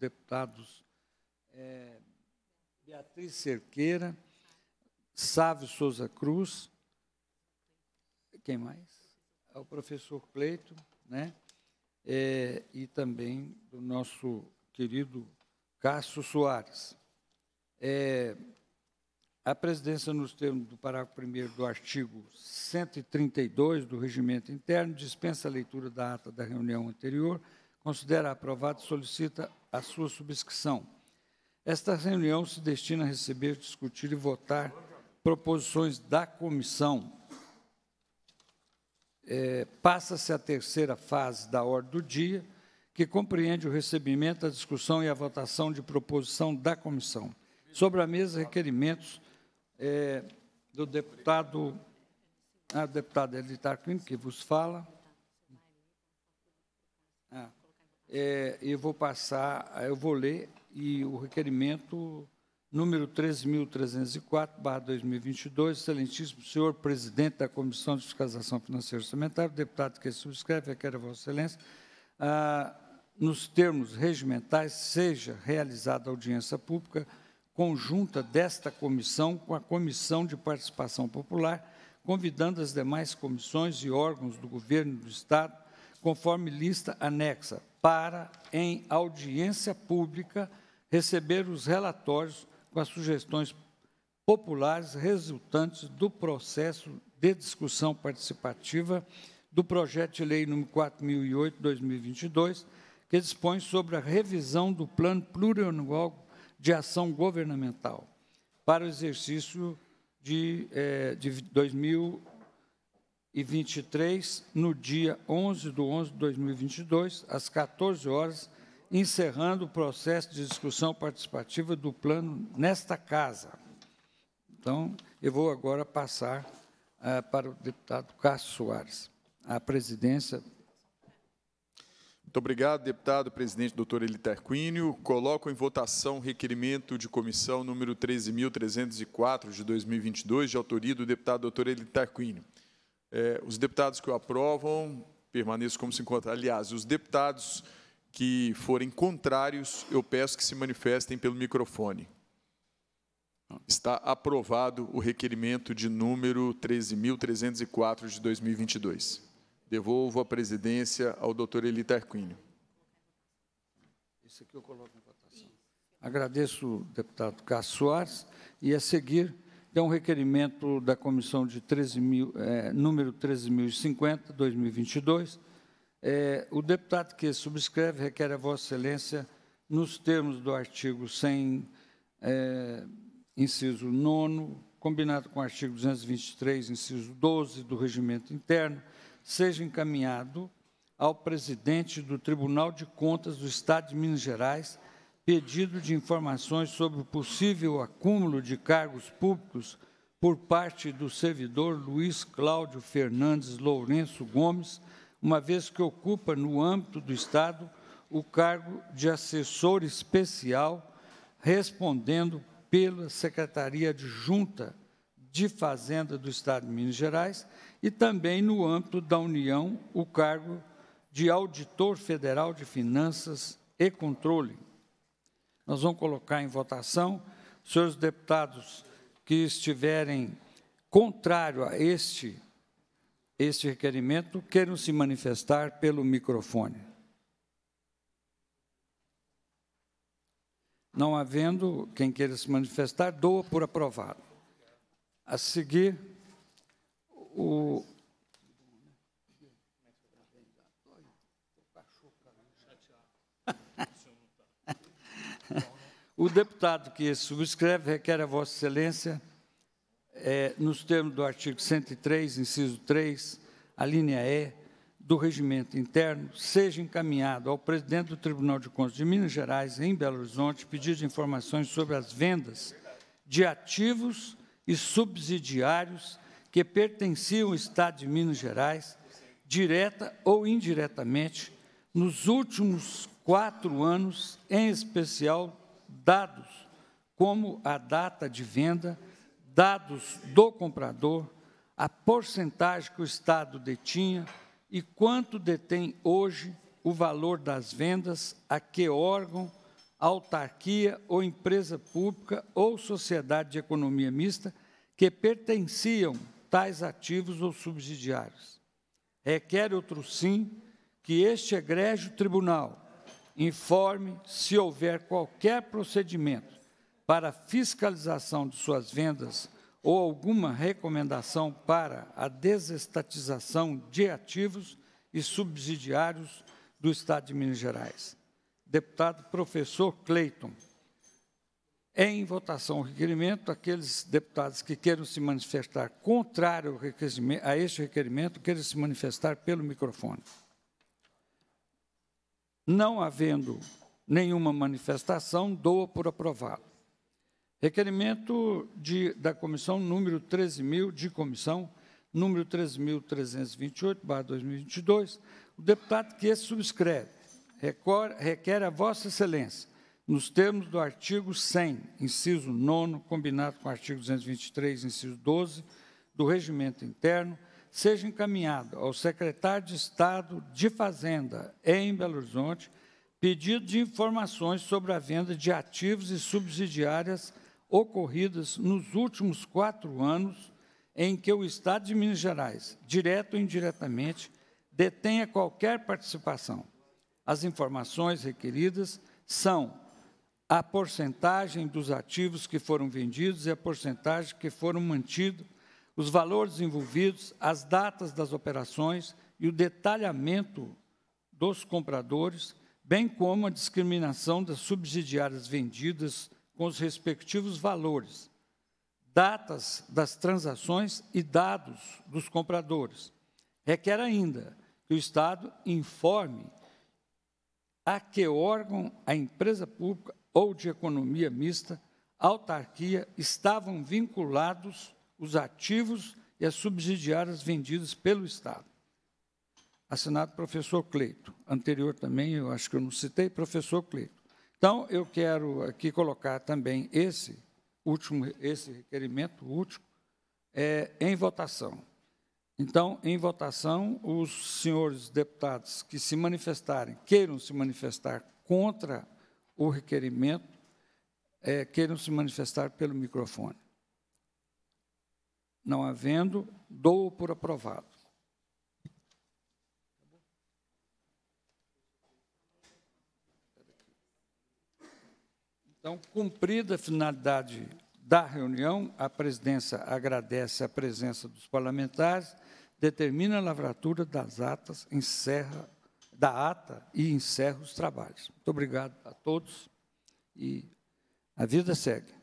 deputados é, Beatriz Cerqueira, Sávio Souza Cruz, quem mais? É o professor Pleito, né? É, e também do nosso querido Cássio Soares. É, a presidência, nos termos do parágrafo 1 do artigo 132 do Regimento Interno, dispensa a leitura da ata da reunião anterior, considera e solicita a sua subscrição. Esta reunião se destina a receber, discutir e votar proposições da comissão. É, Passa-se a terceira fase da ordem do dia, que compreende o recebimento, a discussão e a votação de proposição da comissão. Sobre a mesa, requerimentos é, do deputado, a ah, deputada Elitar Quim, que vos fala. Ah é, eu vou passar, eu vou ler e o requerimento número 13.304/2022, excelentíssimo senhor presidente da Comissão de Fiscalização Financeira e Orçamentária, deputado que subscreve, requer a vossa excelência, ah, nos termos regimentais, seja realizada audiência pública conjunta desta comissão com a Comissão de Participação Popular, convidando as demais comissões e órgãos do governo do Estado, conforme lista anexa, para, em audiência pública, receber os relatórios com as sugestões populares resultantes do processo de discussão participativa do projeto de lei número 4008/2022, que dispõe sobre a revisão do plano plurianual de ação governamental para o exercício de, eh, de 2000 e 23, no dia 11 de 11 de 2022, às 14 horas, encerrando o processo de discussão participativa do plano nesta Casa. Então, eu vou agora passar uh, para o deputado Cássio Soares. A presidência muito obrigado, deputado, presidente, doutor Elitar Quínio. Coloco em votação o requerimento de comissão número 13.304 de 2022, de autoria do deputado doutor Elitar Quínio. É, os deputados que o aprovam, permaneçam como se encontra. Aliás, os deputados que forem contrários, eu peço que se manifestem pelo microfone. Está aprovado o requerimento de número 13.304 de 2022. Devolvo a presidência ao doutor Elita Arquinho. Isso aqui eu coloco em votação. Agradeço o deputado Cássio Soares. E a seguir, é então, um requerimento da comissão de 13 mil, é, número 13.050, 2022. É, o deputado que subscreve requer a Vossa Excelência, nos termos do artigo 100, é, inciso 9, combinado com o artigo 223, inciso 12 do regimento interno, seja encaminhado ao presidente do Tribunal de Contas do Estado de Minas Gerais pedido de informações sobre o possível acúmulo de cargos públicos por parte do servidor Luiz Cláudio Fernandes Lourenço Gomes, uma vez que ocupa, no âmbito do Estado, o cargo de assessor especial, respondendo pela Secretaria Adjunta de Fazenda do Estado de Minas Gerais e também, no âmbito da União, o cargo de Auditor Federal de Finanças e Controle nós vamos colocar em votação. Senhores deputados que estiverem contrário a este, este requerimento, queiram se manifestar pelo microfone. Não havendo quem queira se manifestar, doa por aprovado. A seguir, O deputado que subscreve requer a Vossa Excelência, é, nos termos do artigo 103, inciso 3, a linha E, do regimento interno, seja encaminhado ao presidente do Tribunal de Contas de Minas Gerais, em Belo Horizonte, pedido de informações sobre as vendas de ativos e subsidiários que pertenciam ao Estado de Minas Gerais, direta ou indiretamente, nos últimos quatro anos, em especial dados, como a data de venda, dados do comprador, a porcentagem que o Estado detinha e quanto detém hoje o valor das vendas, a que órgão, autarquia ou empresa pública ou sociedade de economia mista que pertenciam tais ativos ou subsidiários. Requer outro sim que este egrégio tribunal informe se houver qualquer procedimento para fiscalização de suas vendas ou alguma recomendação para a desestatização de ativos e subsidiários do Estado de Minas Gerais. Deputado professor Cleiton. Em votação o requerimento, aqueles deputados que queiram se manifestar contrário a este requerimento, queiram se manifestar pelo microfone não havendo nenhuma manifestação, doa por aprovado. Requerimento de, da comissão número 13.000, de comissão número 13.328, barra 2022, o deputado que esse subscreve recor, requer a vossa excelência, nos termos do artigo 100, inciso 9, combinado com o artigo 223, inciso 12, do regimento interno, seja encaminhado ao secretário de Estado de Fazenda em Belo Horizonte pedido de informações sobre a venda de ativos e subsidiárias ocorridas nos últimos quatro anos em que o Estado de Minas Gerais, direto ou indiretamente, detenha qualquer participação. As informações requeridas são a porcentagem dos ativos que foram vendidos e a porcentagem que foram mantidos os valores envolvidos, as datas das operações e o detalhamento dos compradores, bem como a discriminação das subsidiárias vendidas com os respectivos valores, datas das transações e dados dos compradores. Requer ainda que o Estado informe a que órgão a empresa pública ou de economia mista, autarquia, estavam vinculados os ativos e as subsidiárias vendidas pelo Estado. Assinado professor Cleito. Anterior também, eu acho que eu não citei, professor Cleito. Então, eu quero aqui colocar também esse último, esse requerimento último, é, em votação. Então, em votação, os senhores deputados que se manifestarem, queiram se manifestar contra o requerimento, é, queiram se manifestar pelo microfone. Não havendo, dou por aprovado. Então, cumprida a finalidade da reunião, a presidência agradece a presença dos parlamentares, determina a lavratura das atas, encerra da ata e encerra os trabalhos. Muito obrigado a todos e a vida segue.